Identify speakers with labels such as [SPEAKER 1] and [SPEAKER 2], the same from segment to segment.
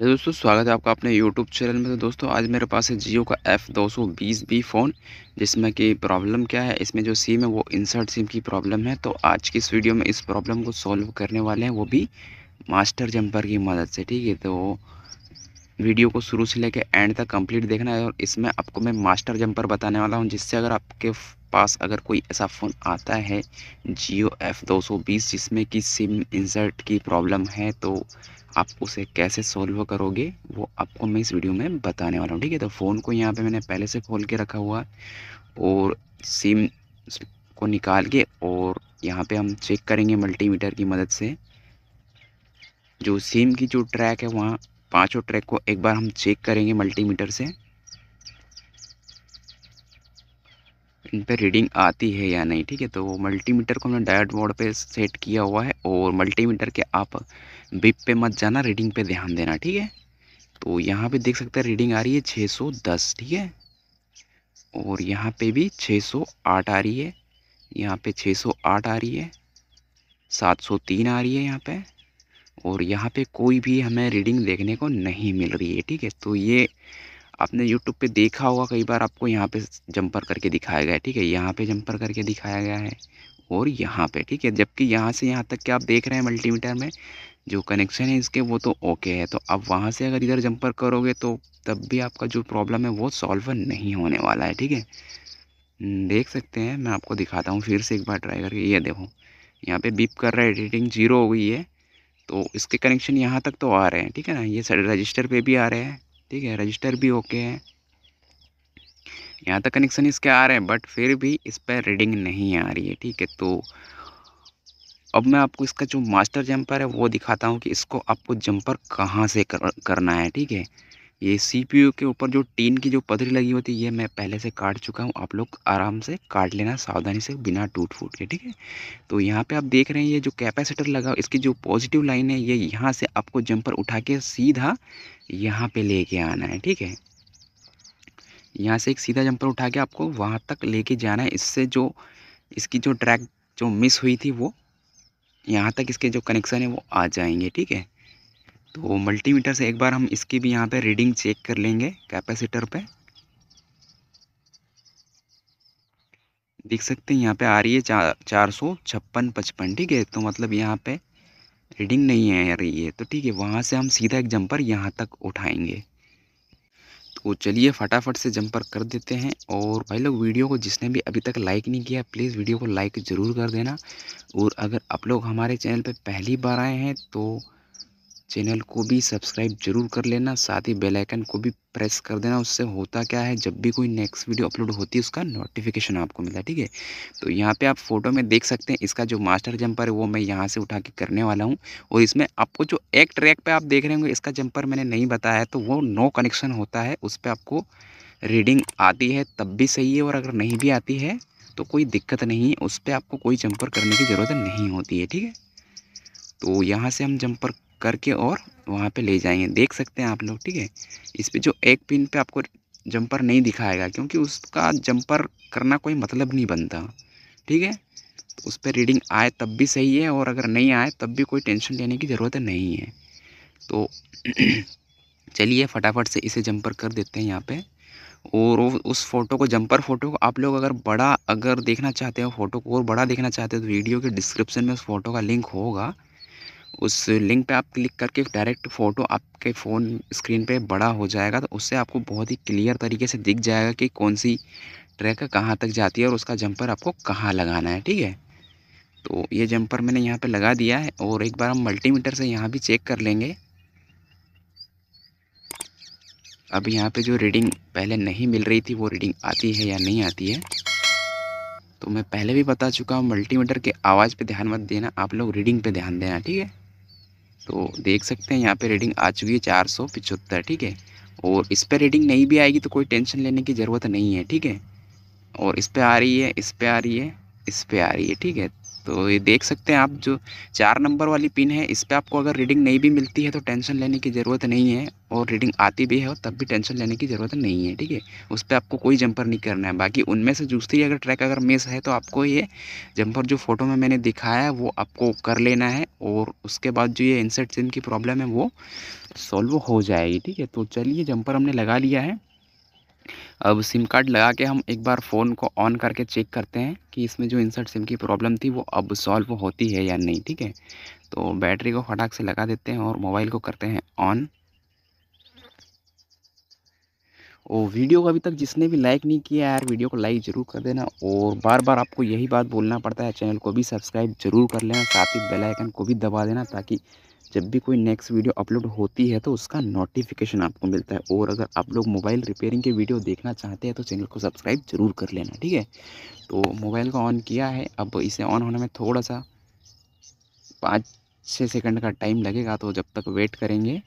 [SPEAKER 1] अरे दोस्तों स्वागत है आपका अपने यूट्यूब चैनल में तो दोस्तों आज मेरे पास है जियो का एफ़ दो सौ बीस बी फ़ोन जिसमें कि प्रॉब्लम क्या है इसमें जो सिम है वो इंसर्ट सिम की प्रॉब्लम है तो आज की इस वीडियो में इस प्रॉब्लम को सॉल्व करने वाले हैं वो भी मास्टर जंपर की मदद से ठीक है तो वीडियो को शुरू से लेकर एंड तक कंप्लीट देखना है और इसमें आपको मैं मास्टर जंपर बताने वाला हूँ जिससे अगर आपके पास अगर कोई ऐसा फ़ोन आता है जियो एफ दो जिसमें कि सिम इंसर्ट की प्रॉब्लम है तो आप उसे कैसे सॉल्व करोगे वो आपको मैं इस वीडियो में बताने वाला हूँ ठीक है तो फ़ोन को यहाँ पर मैंने पहले से खोल के रखा हुआ और सिम को निकाल के और यहाँ पे हम चेक करेंगे मल्टीमीटर की मदद से जो सिम की जो ट्रैक है वहाँ पांचों ट्रैक को एक बार हम चेक करेंगे मल्टीमीटर से इन पर रीडिंग आती है या नहीं ठीक है तो मल्टीमीटर को हमने डायट मोड पे सेट किया हुआ है और मल्टीमीटर के आप बिप पे मत जाना रीडिंग पे ध्यान देना ठीक है तो यहाँ पे देख सकते हैं रीडिंग आ रही है 610 ठीक है और यहाँ पे भी 608 आ रही है यहाँ पे 608 आ रही है 703 आ रही है यहाँ पे और यहाँ पे कोई भी हमें रीडिंग देखने को नहीं मिल रही है ठीक है तो ये आपने यूट्यूब पे देखा होगा कई बार आपको यहाँ पे जंपर करके दिखाया गया है ठीक है यहाँ पे जंपर करके दिखाया गया है और यहाँ पे ठीक है जबकि यहाँ से यहाँ तक के आप देख रहे हैं मल्टीमीटर में जो कनेक्शन है इसके वो तो ओके है तो अब वहाँ से अगर इधर जंपर करोगे तो तब भी आपका जो प्रॉब्लम है वो सॉल्व नहीं होने वाला है ठीक है हम्म, देख सकते हैं मैं आपको दिखाता हूँ फिर से एक बार ट्राई करके ये देखो यहाँ पे बीप कर रहा है एडिटिंग जीरो हो गई है तो इसके कनेक्शन यहाँ तक तो आ रहे हैं ठीक है ना ये रजिस्टर पे भी आ रहे हैं ठीक है रजिस्टर भी ओके है यहाँ तक कनेक्शन इसके आ रहे हैं बट फिर भी इस पर रीडिंग नहीं आ रही है ठीक है तो अब मैं आपको इसका जो मास्टर जंपर है वो दिखाता हूँ कि इसको आपको जंपर कहाँ से कर, करना है ठीक है ये सीपीयू के ऊपर जो टीन की जो पदरी लगी होती है ये मैं पहले से काट चुका हूँ आप लोग आराम से काट लेना सावधानी से बिना टूट फूट के ठीक है तो यहाँ पे आप देख रहे हैं ये जो कैपेसिटर लगा इसकी जो पॉजिटिव लाइन है ये यहाँ से आपको जंपर उठा के सीधा यहाँ पे लेके आना है ठीक है यहाँ से एक सीधा जंपर उठा के आपको वहाँ तक लेके जाना है इससे जो इसकी जो ट्रैक जो मिस हुई थी वो यहाँ तक इसके जो कनेक्शन है वो आ जाएंगे ठीक है तो मल्टीमीटर से एक बार हम इसकी भी यहाँ पे रीडिंग चेक कर लेंगे कैपेसिटर पे देख सकते हैं यहाँ पे आ रही है चार चार सौ छप्पन पचपन ठीक है तो मतलब यहाँ पे रीडिंग नहीं आ रही है तो ठीक है वहाँ से हम सीधा एक जंपर यहाँ तक उठाएंगे तो चलिए फटाफट से जंपर कर देते हैं और भाई लोग वीडियो को जिसने भी अभी तक लाइक नहीं किया प्लीज़ वीडियो को लाइक ज़रूर कर देना और अगर आप लोग हमारे चैनल पर पहली बार आए हैं तो चैनल को भी सब्सक्राइब जरूर कर लेना साथ ही बेल आइकन को भी प्रेस कर देना उससे होता क्या है जब भी कोई नेक्स्ट वीडियो अपलोड होती है उसका नोटिफिकेशन आपको मिला ठीक है तो यहाँ पे आप फोटो में देख सकते हैं इसका जो मास्टर जंपर है वो मैं यहाँ से उठा के करने वाला हूँ और इसमें आपको जो एक ट्रैक पर आप देख रहे होंगे इसका जंपर मैंने नहीं बताया तो वो नो कनेक्शन होता है उस पर आपको रीडिंग आती है तब भी सही है और अगर नहीं भी आती है तो कोई दिक्कत नहीं है उस पर आपको कोई जंपर करने की ज़रूरत नहीं होती है ठीक है तो यहाँ से हम जंपर करके और वहाँ पे ले जाएंगे देख सकते हैं आप लोग ठीक है इस पर जो एक पिन पे आपको जंपर नहीं दिखाएगा क्योंकि उसका जंपर करना कोई मतलब नहीं बनता ठीक है तो उस पर रीडिंग आए तब भी सही है और अगर नहीं आए तब भी कोई टेंशन लेने की ज़रूरत नहीं है तो चलिए फटाफट से इसे जंपर कर देते हैं यहाँ पर और उस फ़ोटो को जंपर फ़ोटो को आप लोग अगर बड़ा अगर देखना चाहते हो फ़ोटो को और बड़ा देखना चाहते हो तो वीडियो के डिस्क्रिप्शन में उस फ़ोटो का लिंक होगा उस लिंक पे आप क्लिक करके डायरेक्ट फ़ोटो आपके फ़ोन स्क्रीन पे बड़ा हो जाएगा तो उससे आपको बहुत ही क्लियर तरीके से दिख जाएगा कि कौन सी ट्रैक कहाँ तक जाती है और उसका जंपर आपको कहाँ लगाना है ठीक है तो ये जंपर मैंने यहाँ पे लगा दिया है और एक बार हम मल्टीमीटर से यहाँ भी चेक कर लेंगे अब यहाँ पर जो रीडिंग पहले नहीं मिल रही थी वो रीडिंग आती है या नहीं आती है तो मैं पहले भी बता चुका हूँ मल्टीमीटर के आवाज़ पे ध्यान मत देना आप लोग रीडिंग पे ध्यान देना ठीक है तो देख सकते हैं यहाँ पे रीडिंग आ चुकी है चार सौ पिचहत्तर ठीक है और इस पर रीडिंग नहीं भी आएगी तो कोई टेंशन लेने की ज़रूरत नहीं है ठीक है और इस पर आ रही है इस पर आ रही है इस पर आ रही है ठीक है तो ये देख सकते हैं आप जो चार नंबर वाली पिन है इस पर आपको अगर रीडिंग नहीं भी मिलती है तो टेंशन लेने की ज़रूरत नहीं है और रीडिंग आती भी है और तब भी टेंशन लेने की ज़रूरत नहीं है ठीक है उस पर आपको कोई जंपर नहीं करना है बाकी उनमें से दूसरी अगर ट्रैक अगर मिस है तो आपको ये जंपर जो फ़ोटो में मैंने दिखाया है वो आपको कर लेना है और उसके बाद जो ये इंसर्ट सिम की प्रॉब्लम है वो सॉल्व हो जाएगी ठीक है तो चलिए जंपर हमने लगा लिया है अब सिम कार्ड लगा के हम एक बार फ़ोन को ऑन करके चेक करते हैं कि इसमें जो इंसर्ट सिम की प्रॉब्लम थी वो अब सॉल्व होती है या नहीं ठीक है तो बैटरी को फटाक से लगा देते हैं और मोबाइल को करते हैं ऑन और वीडियो को अभी तक जिसने भी लाइक नहीं किया यार वीडियो को लाइक ज़रूर कर देना और बार बार आपको यही बात बोलना पड़ता है चैनल को भी सब्सक्राइब ज़रूर कर लेना साथ ही बेलाइकन को भी दबा देना ताकि जब भी कोई नेक्स्ट वीडियो अपलोड होती है तो उसका नोटिफिकेशन आपको मिलता है और अगर आप लोग मोबाइल रिपेयरिंग के वीडियो देखना चाहते हैं तो चैनल को सब्सक्राइब जरूर कर लेना ठीक है तो मोबाइल को ऑन किया है अब इसे ऑन होने में थोड़ा सा पाँच छः सेकंड का टाइम लगेगा तो जब तक वेट करेंगे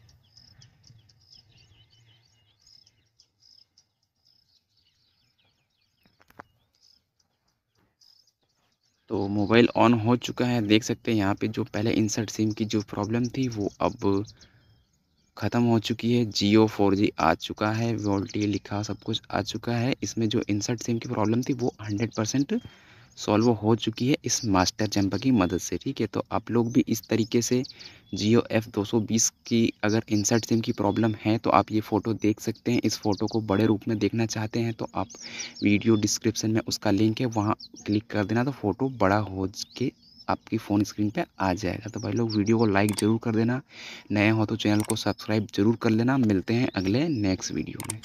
[SPEAKER 1] तो मोबाइल ऑन हो चुका है देख सकते हैं यहाँ पे जो पहले इंसर्ट सिम की जो प्रॉब्लम थी वो अब ख़त्म हो चुकी है जियो फोर जी आ चुका है वोल्टी लिखा सब कुछ आ चुका है इसमें जो इंसर्ट सिम की प्रॉब्लम थी वो हंड्रेड परसेंट सॉल्व हो चुकी है इस मास्टर जम्पर की मदद से ठीक है तो आप लोग भी इस तरीके से जियो एफ दो की अगर इंसर्ट सिम की प्रॉब्लम है तो आप ये फ़ोटो देख सकते हैं इस फ़ोटो को बड़े रूप में देखना चाहते हैं तो आप वीडियो डिस्क्रिप्शन में उसका लिंक है वहाँ क्लिक कर देना तो फ़ोटो बड़ा हो के आपकी फ़ोन स्क्रीन पे आ जाएगा तो भाई लोग वीडियो को लाइक ज़रूर कर देना नए हो तो चैनल को सब्सक्राइब ज़रूर कर लेना मिलते हैं अगले नेक्स्ट वीडियो में